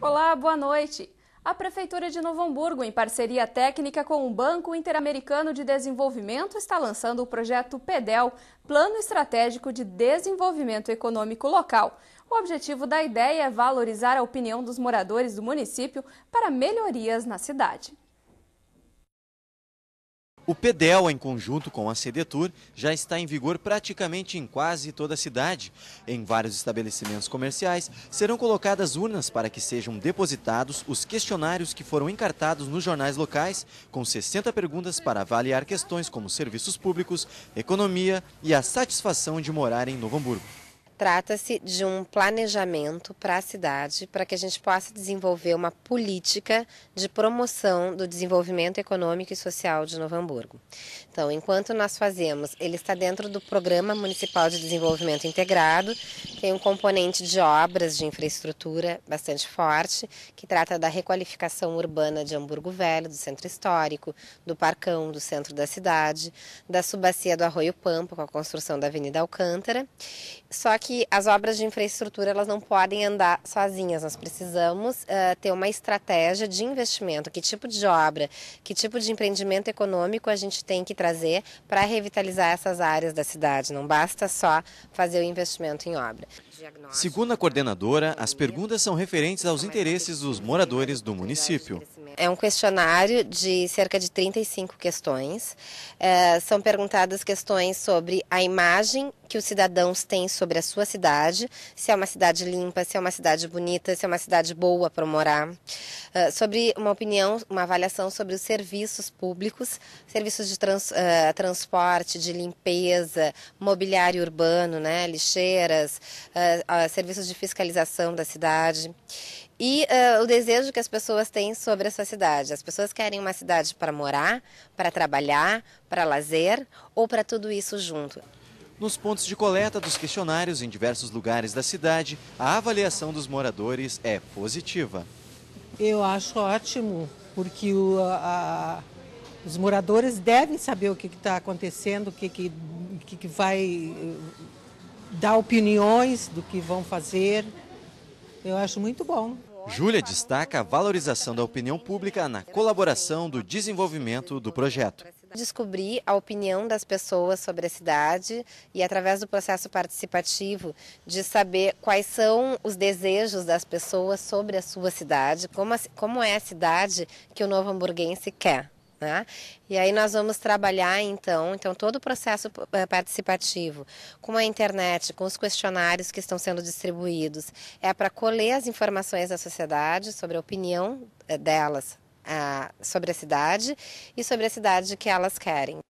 Olá, boa noite. A Prefeitura de Novo Hamburgo, em parceria técnica com o Banco Interamericano de Desenvolvimento, está lançando o projeto PEDEL, Plano Estratégico de Desenvolvimento Econômico Local. O objetivo da ideia é valorizar a opinião dos moradores do município para melhorias na cidade. O PEDEL, em conjunto com a CDTUR, já está em vigor praticamente em quase toda a cidade. Em vários estabelecimentos comerciais, serão colocadas urnas para que sejam depositados os questionários que foram encartados nos jornais locais, com 60 perguntas para avaliar questões como serviços públicos, economia e a satisfação de morar em Novo Hamburgo. Trata-se de um planejamento para a cidade para que a gente possa desenvolver uma política de promoção do desenvolvimento econômico e social de Novo Hamburgo. Então, enquanto nós fazemos, ele está dentro do Programa Municipal de Desenvolvimento Integrado, tem um componente de obras de infraestrutura bastante forte, que trata da requalificação urbana de Hamburgo Velho, do centro histórico, do Parcão, do centro da cidade, da subacia do Arroio Pampa, com a construção da Avenida Alcântara. Só que que as obras de infraestrutura elas não podem andar sozinhas. Nós precisamos uh, ter uma estratégia de investimento. Que tipo de obra, que tipo de empreendimento econômico a gente tem que trazer para revitalizar essas áreas da cidade? Não basta só fazer o investimento em obra. Segundo a coordenadora, as perguntas são referentes aos interesses dos moradores do município. É um questionário de cerca de 35 questões. É, são perguntadas questões sobre a imagem que os cidadãos têm sobre a sua cidade, se é uma cidade limpa, se é uma cidade bonita, se é uma cidade boa para morar, uh, sobre uma opinião, uma avaliação sobre os serviços públicos, serviços de trans, uh, transporte, de limpeza, mobiliário urbano, né, lixeiras, uh, serviços de fiscalização da cidade e uh, o desejo que as pessoas têm sobre a sua cidade. As pessoas querem uma cidade para morar, para trabalhar, para lazer ou para tudo isso junto. Nos pontos de coleta dos questionários em diversos lugares da cidade, a avaliação dos moradores é positiva. Eu acho ótimo, porque o, a, os moradores devem saber o que está acontecendo, o que, que, que, vai eh, dar opiniões do que vão fazer. Eu acho muito bom. Júlia destaca a valorização da opinião pública na colaboração do desenvolvimento do projeto. Descobrir a opinião das pessoas sobre a cidade e, através do processo participativo, de saber quais são os desejos das pessoas sobre a sua cidade, como, a, como é a cidade que o novo hamburguense quer. Né? E aí nós vamos trabalhar então, então todo o processo eh, participativo com a internet, com os questionários que estão sendo distribuídos, é para colher as informações da sociedade sobre a opinião eh, delas a, sobre a cidade e sobre a cidade que elas querem.